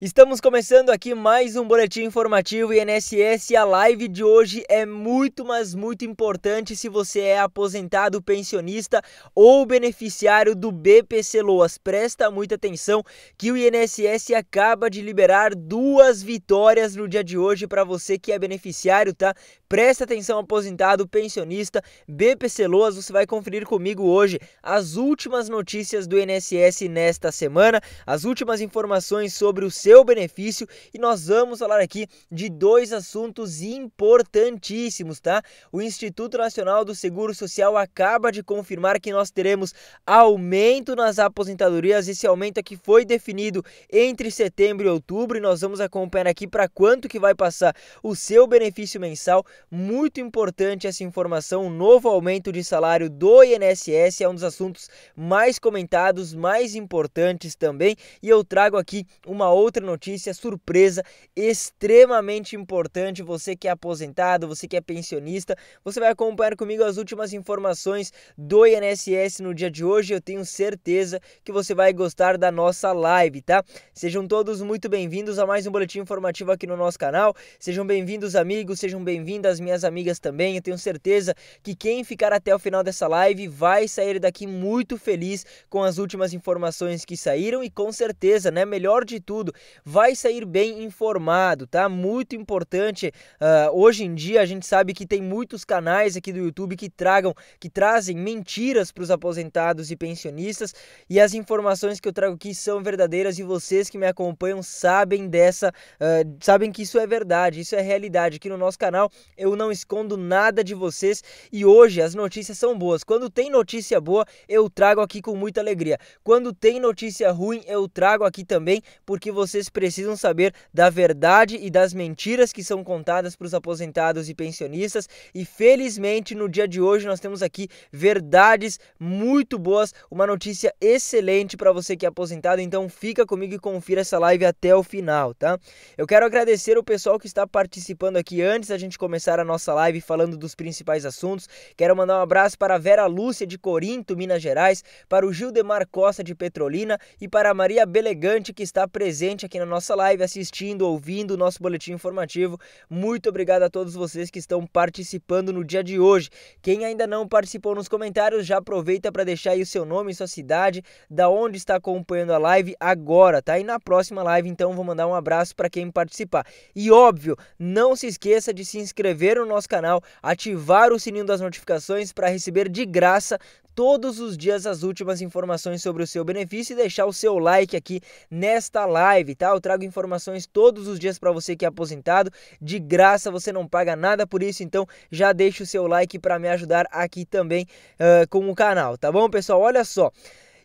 Estamos começando aqui mais um boletim informativo INSS e a live de hoje é muito, mas muito importante se você é aposentado, pensionista ou beneficiário do BPC Loas. Presta muita atenção que o INSS acaba de liberar duas vitórias no dia de hoje para você que é beneficiário, tá? Presta atenção, aposentado, pensionista, BPC Loas, você vai conferir comigo hoje as últimas notícias do INSS nesta semana, as últimas informações sobre o seu benefício e nós vamos falar aqui de dois assuntos importantíssimos, tá? O Instituto Nacional do Seguro Social acaba de confirmar que nós teremos aumento nas aposentadorias. Esse aumento aqui foi definido entre setembro e outubro e nós vamos acompanhar aqui para quanto que vai passar o seu benefício mensal. Muito importante essa informação, um novo aumento de salário do INSS é um dos assuntos mais comentados, mais importantes também, e eu trago aqui uma outra outra notícia surpresa extremamente importante. Você que é aposentado, você que é pensionista, você vai acompanhar comigo as últimas informações do INSS no dia de hoje. Eu tenho certeza que você vai gostar da nossa live, tá? Sejam todos muito bem-vindos a mais um boletim informativo aqui no nosso canal. Sejam bem-vindos, amigos, sejam bem-vindas, minhas amigas também. Eu tenho certeza que quem ficar até o final dessa live vai sair daqui muito feliz com as últimas informações que saíram e com certeza, né, melhor de tudo, vai sair bem informado, tá? Muito importante. Uh, hoje em dia a gente sabe que tem muitos canais aqui do YouTube que tragam, que trazem mentiras para os aposentados e pensionistas e as informações que eu trago aqui são verdadeiras e vocês que me acompanham sabem dessa, uh, sabem que isso é verdade, isso é realidade. Aqui no nosso canal eu não escondo nada de vocês e hoje as notícias são boas. Quando tem notícia boa, eu trago aqui com muita alegria. Quando tem notícia ruim, eu trago aqui também porque vocês vocês precisam saber da verdade e das mentiras que são contadas para os aposentados e pensionistas. E felizmente no dia de hoje nós temos aqui verdades muito boas, uma notícia excelente para você que é aposentado. Então fica comigo e confira essa live até o final, tá? Eu quero agradecer o pessoal que está participando aqui antes da gente começar a nossa live falando dos principais assuntos. Quero mandar um abraço para a Vera Lúcia de Corinto, Minas Gerais, para o Gildemar Costa de Petrolina e para a Maria Belegante que está presente aqui na nossa live, assistindo, ouvindo o nosso boletim informativo. Muito obrigado a todos vocês que estão participando no dia de hoje. Quem ainda não participou nos comentários, já aproveita para deixar aí o seu nome, sua cidade, da onde está acompanhando a live agora, tá? E na próxima live, então, vou mandar um abraço para quem participar. E óbvio, não se esqueça de se inscrever no nosso canal, ativar o sininho das notificações para receber de graça todos os dias as últimas informações sobre o seu benefício e deixar o seu like aqui nesta live, tá? Eu trago informações todos os dias para você que é aposentado, de graça, você não paga nada por isso, então já deixa o seu like para me ajudar aqui também uh, com o canal, tá bom, pessoal? Olha só.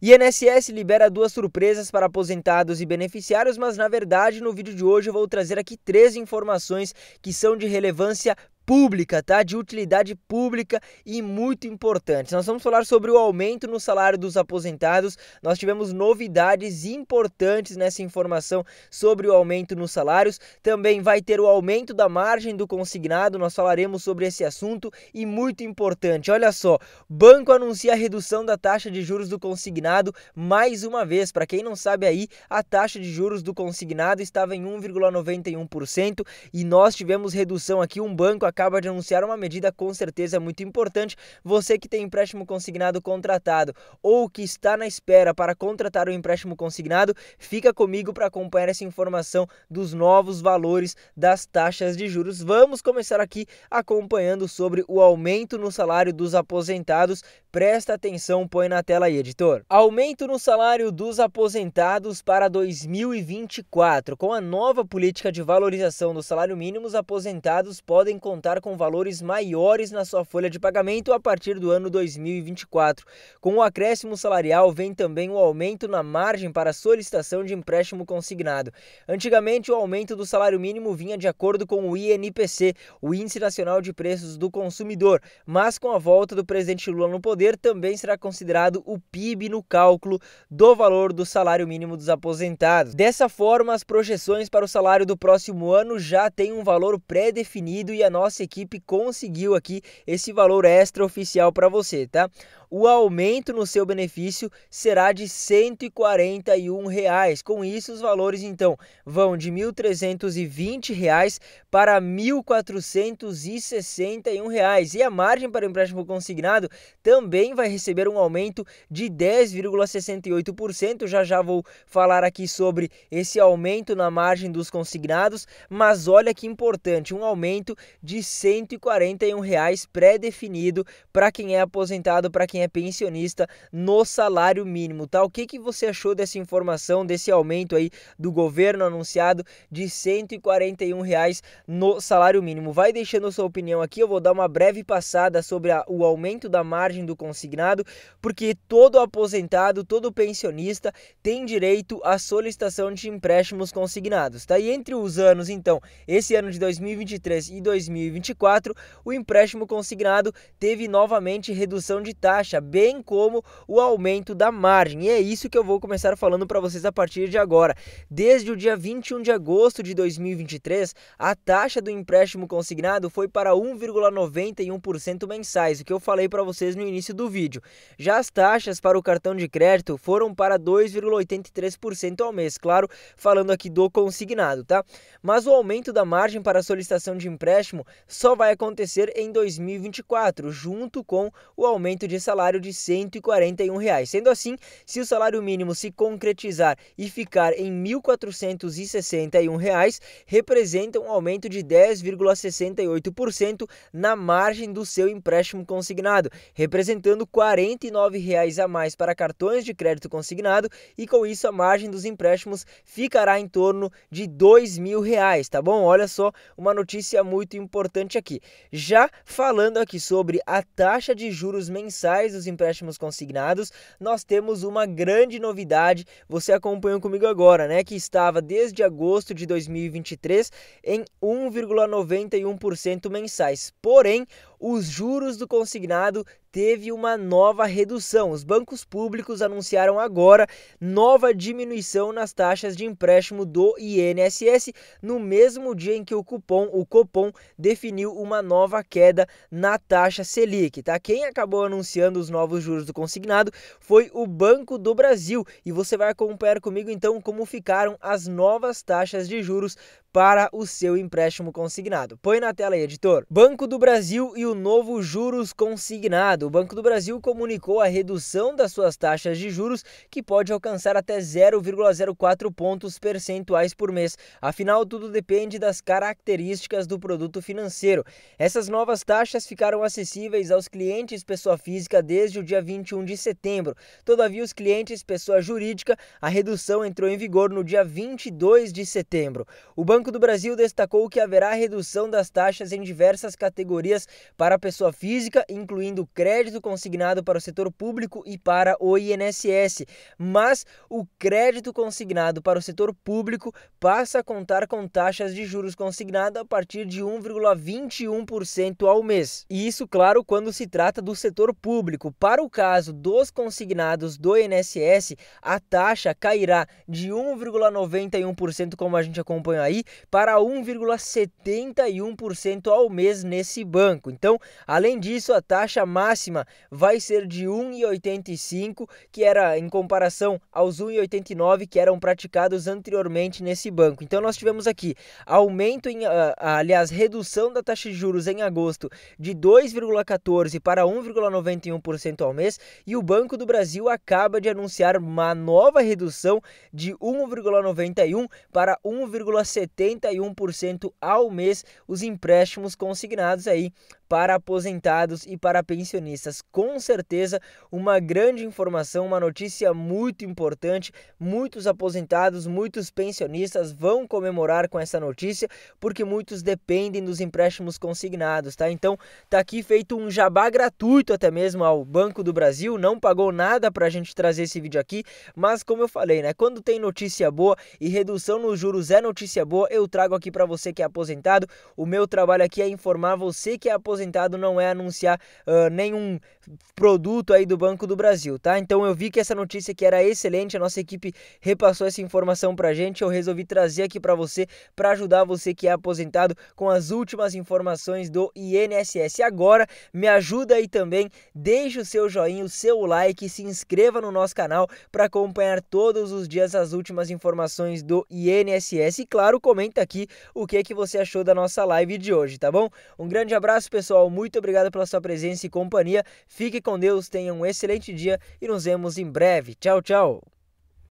INSS libera duas surpresas para aposentados e beneficiários, mas na verdade no vídeo de hoje eu vou trazer aqui três informações que são de relevância pública, tá? De utilidade pública e muito importante. Nós vamos falar sobre o aumento no salário dos aposentados. Nós tivemos novidades importantes nessa informação sobre o aumento nos salários. Também vai ter o aumento da margem do consignado. Nós falaremos sobre esse assunto e muito importante. Olha só, banco anuncia a redução da taxa de juros do consignado mais uma vez. Para quem não sabe aí, a taxa de juros do consignado estava em 1,91% e nós tivemos redução aqui um banco acaba de anunciar uma medida com certeza muito importante. Você que tem empréstimo consignado contratado ou que está na espera para contratar o empréstimo consignado, fica comigo para acompanhar essa informação dos novos valores das taxas de juros. Vamos começar aqui acompanhando sobre o aumento no salário dos aposentados. Presta atenção, põe na tela aí, editor. Aumento no salário dos aposentados para 2024. Com a nova política de valorização do salário mínimo, os aposentados podem contar contar com valores maiores na sua folha de pagamento a partir do ano 2024. Com o acréscimo salarial, vem também o aumento na margem para solicitação de empréstimo consignado. Antigamente, o aumento do salário mínimo vinha de acordo com o INPC, o Índice Nacional de Preços do Consumidor, mas com a volta do presidente Lula no poder, também será considerado o PIB no cálculo do valor do salário mínimo dos aposentados. Dessa forma, as projeções para o salário do próximo ano já têm um valor pré-definido e a nossa nossa equipe conseguiu aqui esse valor extra oficial para você, tá? o aumento no seu benefício será de R$ 141. Reais. Com isso, os valores então vão de R$ 1.320 reais para R$ 1.461. Reais. E a margem para o empréstimo consignado também vai receber um aumento de 10,68%. Já já vou falar aqui sobre esse aumento na margem dos consignados, mas olha que importante, um aumento de R$ 141 reais pré-definido para quem é aposentado, para quem é é pensionista no salário mínimo, tá? O que, que você achou dessa informação, desse aumento aí do governo anunciado de R$ 141 reais no salário mínimo? Vai deixando sua opinião aqui, eu vou dar uma breve passada sobre a, o aumento da margem do consignado, porque todo aposentado, todo pensionista tem direito à solicitação de empréstimos consignados, tá? E entre os anos, então, esse ano de 2023 e 2024, o empréstimo consignado teve novamente redução de taxa taxa, bem como o aumento da margem. E é isso que eu vou começar falando para vocês a partir de agora. Desde o dia 21 de agosto de 2023, a taxa do empréstimo consignado foi para 1,91% mensais, o que eu falei para vocês no início do vídeo. Já as taxas para o cartão de crédito foram para 2,83% ao mês, claro, falando aqui do consignado, tá? Mas o aumento da margem para a solicitação de empréstimo só vai acontecer em 2024, junto com o aumento de salário salário de R$ 141. Reais. Sendo assim, se o salário mínimo se concretizar e ficar em R$ 1.461, reais, representa um aumento de 10,68% na margem do seu empréstimo consignado, representando R$ 49 reais a mais para cartões de crédito consignado e com isso a margem dos empréstimos ficará em torno de R$ 2.000, tá bom? Olha só, uma notícia muito importante aqui. Já falando aqui sobre a taxa de juros mensais mais os empréstimos consignados, nós temos uma grande novidade. Você acompanha comigo agora, né? Que estava desde agosto de 2023 em 1,91% mensais. Porém, os juros do consignado teve uma nova redução. Os bancos públicos anunciaram agora nova diminuição nas taxas de empréstimo do INSS no mesmo dia em que o cupom, o Copom, definiu uma nova queda na taxa Selic, tá? Quem acabou anunciando os novos juros do consignado foi o Banco do Brasil e você vai acompanhar comigo então como ficaram as novas taxas de juros para o seu empréstimo consignado. Põe na tela aí, editor. Banco do Brasil e o novo juros consignado. O Banco do Brasil comunicou a redução das suas taxas de juros, que pode alcançar até 0,04 pontos percentuais por mês. Afinal, tudo depende das características do produto financeiro. Essas novas taxas ficaram acessíveis aos clientes pessoa física desde o dia 21 de setembro. Todavia, os clientes pessoa jurídica, a redução entrou em vigor no dia 22 de setembro. O Banco Banco do Brasil destacou que haverá redução das taxas em diversas categorias para a pessoa física, incluindo crédito consignado para o setor público e para o INSS, mas o crédito consignado para o setor público passa a contar com taxas de juros consignado a partir de 1,21% ao mês. E isso, claro, quando se trata do setor público. Para o caso dos consignados do INSS, a taxa cairá de 1,91%, como a gente acompanha aí, para 1,71% ao mês nesse banco. Então, além disso, a taxa máxima vai ser de 1,85, que era em comparação aos 1,89 que eram praticados anteriormente nesse banco. Então, nós tivemos aqui aumento em, ah, ah, aliás, redução da taxa de juros em agosto de 2,14 para 1,91% ao mês e o Banco do Brasil acaba de anunciar uma nova redução de 1,91 para 1,70 81% ao mês os empréstimos consignados aí para aposentados e para pensionistas. Com certeza, uma grande informação, uma notícia muito importante. Muitos aposentados, muitos pensionistas vão comemorar com essa notícia, porque muitos dependem dos empréstimos consignados, tá? Então, tá aqui feito um jabá gratuito até mesmo ao Banco do Brasil, não pagou nada para a gente trazer esse vídeo aqui, mas como eu falei, né, quando tem notícia boa e redução nos juros é notícia boa, eu trago aqui para você que é aposentado. O meu trabalho aqui é informar você que é aposentado aposentado não é anunciar uh, nenhum produto aí do Banco do Brasil, tá? Então eu vi que essa notícia que era excelente, a nossa equipe repassou essa informação pra gente, eu resolvi trazer aqui para você para ajudar você que é aposentado com as últimas informações do INSS. Agora me ajuda aí também, deixe o seu joinha, o seu like, se inscreva no nosso canal para acompanhar todos os dias as últimas informações do INSS e claro, comenta aqui o que que você achou da nossa live de hoje, tá bom? Um grande abraço, pessoal pessoal, muito obrigado pela sua presença e companhia. Fique com Deus, tenha um excelente dia e nos vemos em breve. Tchau, tchau.